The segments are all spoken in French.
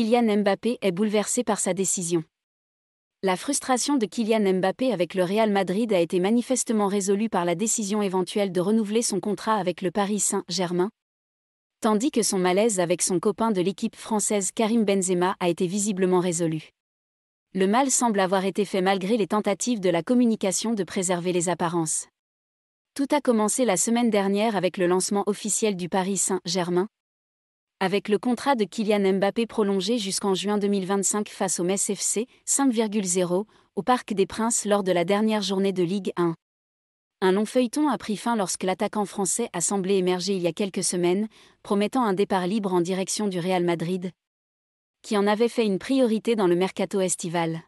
Kylian Mbappé est bouleversé par sa décision. La frustration de Kylian Mbappé avec le Real Madrid a été manifestement résolue par la décision éventuelle de renouveler son contrat avec le Paris Saint-Germain, tandis que son malaise avec son copain de l'équipe française Karim Benzema a été visiblement résolu. Le mal semble avoir été fait malgré les tentatives de la communication de préserver les apparences. Tout a commencé la semaine dernière avec le lancement officiel du Paris Saint-Germain, avec le contrat de Kylian Mbappé prolongé jusqu'en juin 2025 face au MSFC, 5,0 au Parc des Princes lors de la dernière journée de Ligue 1. Un long feuilleton a pris fin lorsque l'attaquant français a semblé émerger il y a quelques semaines, promettant un départ libre en direction du Real Madrid, qui en avait fait une priorité dans le mercato estival.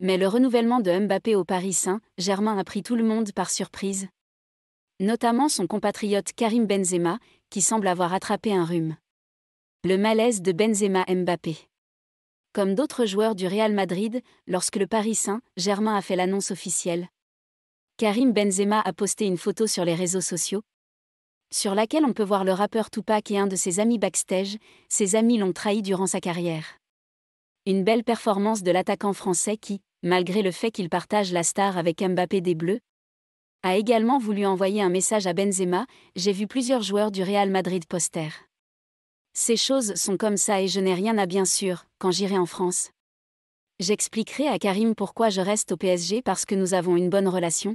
Mais le renouvellement de Mbappé au Paris Saint-Germain a pris tout le monde par surprise, notamment son compatriote Karim Benzema, qui semble avoir attrapé un rhume. Le malaise de Benzema Mbappé. Comme d'autres joueurs du Real Madrid, lorsque le Paris Saint-Germain a fait l'annonce officielle, Karim Benzema a posté une photo sur les réseaux sociaux, sur laquelle on peut voir le rappeur Tupac et un de ses amis backstage, ses amis l'ont trahi durant sa carrière. Une belle performance de l'attaquant français qui, malgré le fait qu'il partage la star avec Mbappé des Bleus, a également voulu envoyer un message à Benzema, j'ai vu plusieurs joueurs du Real Madrid poster. Ces choses sont comme ça et je n'ai rien à bien sûr, quand j'irai en France. J'expliquerai à Karim pourquoi je reste au PSG parce que nous avons une bonne relation.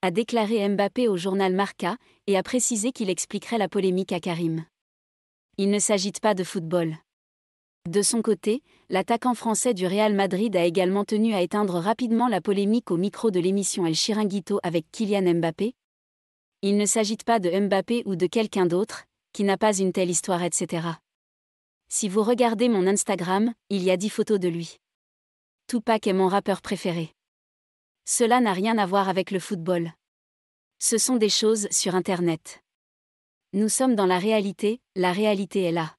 A déclaré Mbappé au journal Marca et a précisé qu'il expliquerait la polémique à Karim. Il ne s'agit pas de football. De son côté, l'attaquant français du Real Madrid a également tenu à éteindre rapidement la polémique au micro de l'émission El Chiringuito avec Kylian Mbappé. Il ne s'agit pas de Mbappé ou de quelqu'un d'autre, qui n'a pas une telle histoire, etc. Si vous regardez mon Instagram, il y a 10 photos de lui. Tupac est mon rappeur préféré. Cela n'a rien à voir avec le football. Ce sont des choses sur Internet. Nous sommes dans la réalité, la réalité est là.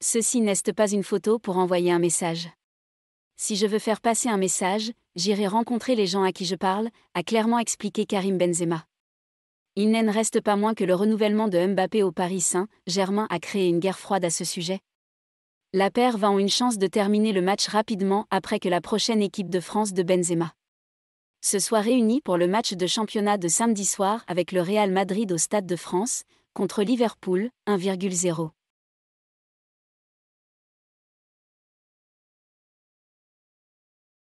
Ceci n'est pas une photo pour envoyer un message. Si je veux faire passer un message, j'irai rencontrer les gens à qui je parle, a clairement expliqué Karim Benzema. Il ne reste pas moins que le renouvellement de Mbappé au Paris Saint-Germain a créé une guerre froide à ce sujet. La paire va en une chance de terminer le match rapidement après que la prochaine équipe de France de Benzema se soit réunie pour le match de championnat de samedi soir avec le Real Madrid au Stade de France, contre Liverpool, 1,0.